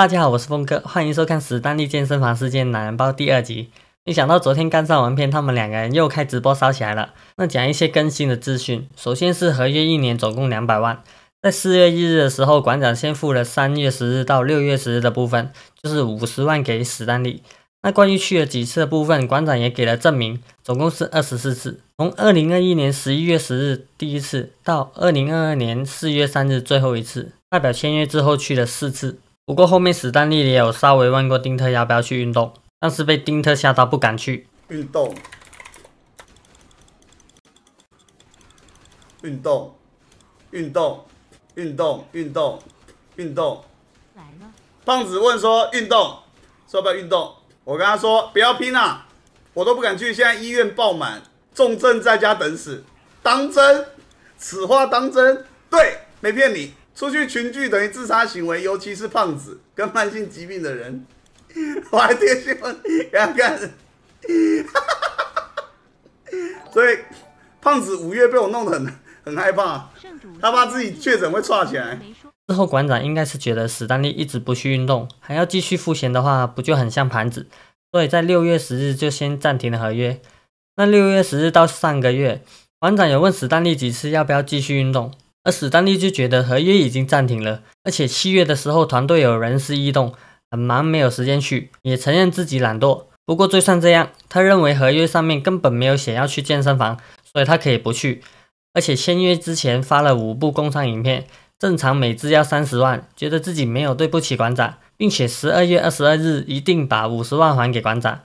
大家好，我是峰哥，欢迎收看史丹利健身房事件男人包第二集。没想到昨天刚上完片，他们两个人又开直播烧起来了。那讲一些更新的资讯，首先是合约一年总共两百万，在四月一日的时候，馆长先付了三月十日到六月十日的部分，就是五十万给史丹利。那关于去了几次的部分，馆长也给了证明，总共是二十四次，从二零二一年十一月十日第一次到二零二二年四月三日最后一次，代表签约之后去了四次。不过后面史丹利也有稍微问过丁特要不要去运动，但是被丁特吓到不敢去运动。运动，运动，运动，运动，运动。胖子问说运动，说不要运动。我跟他说不要拼了，我都不敢去，现在医院爆满，重症在家等死，当真？此话当真？对，没骗你。出去群聚等于自杀行为，尤其是胖子跟慢性疾病的人。我还贴新闻给他看，所以胖子五月被我弄得很很害怕，他怕自己确诊会垮起来。之后馆长应该是觉得史丹利一直不去运动，还要继续付闲的话，不就很像盘子？所以在六月十日就先暂停了合约。那六月十日到上个月，馆长有问史丹利几次要不要继续运动？而史丹利就觉得合约已经暂停了，而且七月的时候团队有人事异动，很忙没有时间去，也承认自己懒惰。不过就算这样，他认为合约上面根本没有写要去健身房，所以他可以不去。而且签约之前发了五部工商影片，正常每支要三十万，觉得自己没有对不起馆长，并且十二月二十二日一定把五十万还给馆长。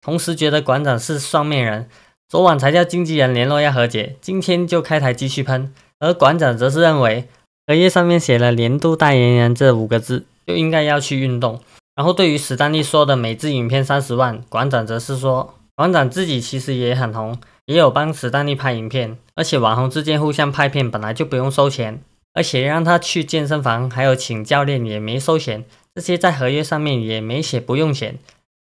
同时觉得馆长是双面人，昨晚才叫经纪人联络要和解，今天就开台继续喷。而馆长则是认为，合约上面写了“年度代言人”这五个字，就应该要去运动。然后对于史丹利说的每支影片三十万，馆长则是说，馆长自己其实也很红，也有帮史丹利拍影片，而且网红之间互相拍片本来就不用收钱，而且让他去健身房还有请教练也没收钱，这些在合约上面也没写不用钱。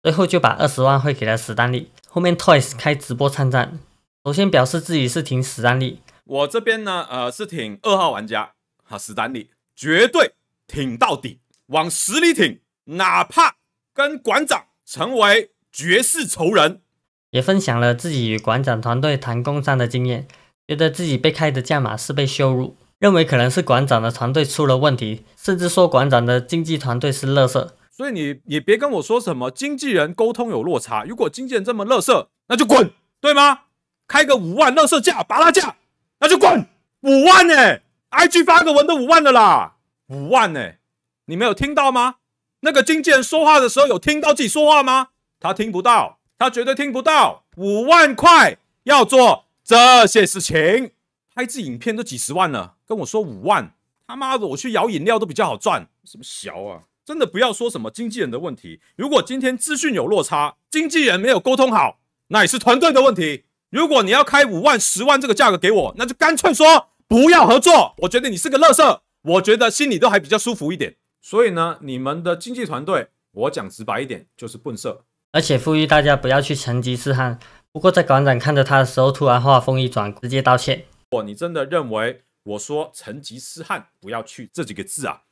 最后就把二十万汇给了史丹利。后面 Toys 开直播参战，首先表示自己是挺史丹利。我这边呢，呃，是挺二号玩家哈，史丹利绝对挺到底，往死里挺，哪怕跟馆长成为绝世仇人，也分享了自己与馆长团队谈工伤的经验，觉得自己被开的价码是被羞辱，认为可能是馆长的团队出了问题，甚至说馆长的经纪团队是乐色。所以你也别跟我说什么经纪人沟通有落差，如果经纪人这么乐色，那就滚，对吗？开个五万乐色价，拔拉价。那就滚五万呢 i g 发个文都五万的啦，五万呢？你没有听到吗？那个经纪人说话的时候有听到自己说话吗？他听不到，他绝对听不到。五万块要做这些事情，拍制影片都几十万了，跟我说五万，他妈的，我去摇饮料都比较好赚。什么小啊？真的不要说什么经纪人的问题。如果今天资讯有落差，经纪人没有沟通好，那也是团队的问题。如果你要开五万、十万这个价格给我，那就干脆说不要合作。我觉得你是个乐色，我觉得心里都还比较舒服一点。所以呢，你们的经纪团队，我讲直白一点就是笨色，而且呼吁大家不要去成吉思汗。不过在馆长看着他的时候，突然话锋一转，直接道歉。如果你真的认为我说成吉思汗不要去这几个字啊，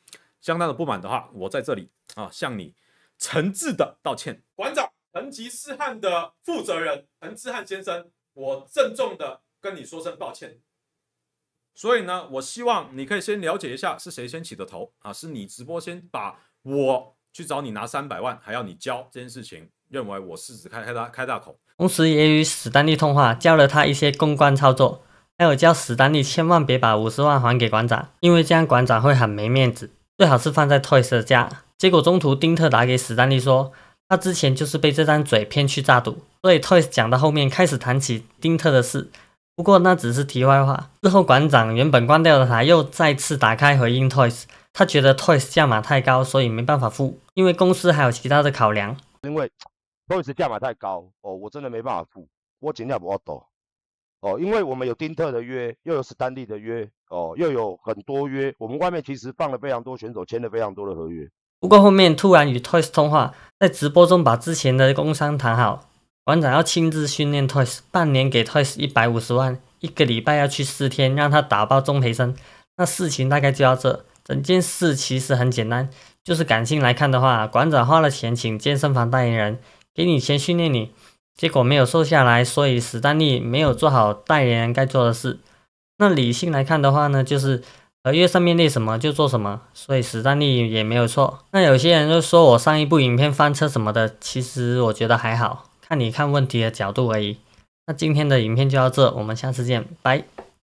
相当的不满的话，我在这里啊向你诚挚的道歉。馆长成吉思汗的负责人成志思汗先生。我郑重的跟你说声抱歉，所以呢，我希望你可以先了解一下是谁先起的头啊，是你直播先把我去找你拿三百万，还要你交这件事情，认为我是只开开大开大口，同时也与史丹利通话，教了他一些公关操作，还有教史丹利千万别把五十万还给馆长，因为这样馆长会很没面子，最好是放在退尔家。结果中途丁特打给史丹利说。他之前就是被这张嘴骗去诈赌，所以 Toys 讲到后面开始谈起丁特的事，不过那只是题外话。之后馆长原本关掉的他又再次打开回应 Toys，他觉得 Toys 价码太高，所以没办法付，因为公司还有其他的考量。因为 Toys 价码太高哦，我真的没办法付，我尽量不要多哦，因为我们有丁特的约，又有史丹利的约哦，又有很多约，我们外面其实放了非常多选手签了非常多的合约。不过后面突然与 Toys 通话，在直播中把之前的工伤谈好，馆长要亲自训练 Toys，半年给 Toys 一百五十万，一个礼拜要去四天，让他打包中培生。那事情大概就到这，整件事其实很简单，就是感性来看的话，馆长花了钱请健身房代言人，给你钱训练你，结果没有瘦下来，所以史丹利没有做好代言人该做的事。那理性来看的话呢，就是。合约上面力什么就做什么，所以实战力也没有错。那有些人就说我上一部影片翻车什么的，其实我觉得还好，看你看问题的角度而已。那今天的影片就到这，我们下次见，拜。